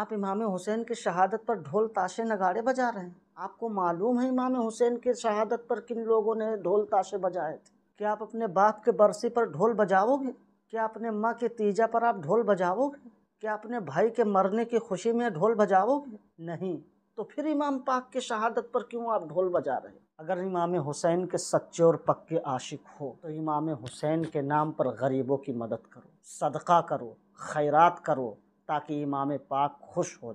आप इमाम हुसैन की शहादत पर ढोल ताशे नगाड़े बजा रहे हैं आपको मालूम है इमाम हुसैन की शहादत पर किन लोगों ने ढोल ताशे बजाए थे क्या आप अपने बाप के बरसी पर ढोल बजाओगे क्या अपने माँ के तीजा पर आप ढोल बजाओगे क्या अपने भाई के मरने की खुशी में ढोल बजाओगे नहीं तो फिर इमाम पाक की शहादत पर क्यों आप ढोल बजा रहे अगर इमाम हुसैन के सच्चे और पक्के आशिक हो तो इमाम हुसैन के नाम पर गरीबों की मदद करो सदका करो खैरात करो ताकि इमाम पाक खुश हो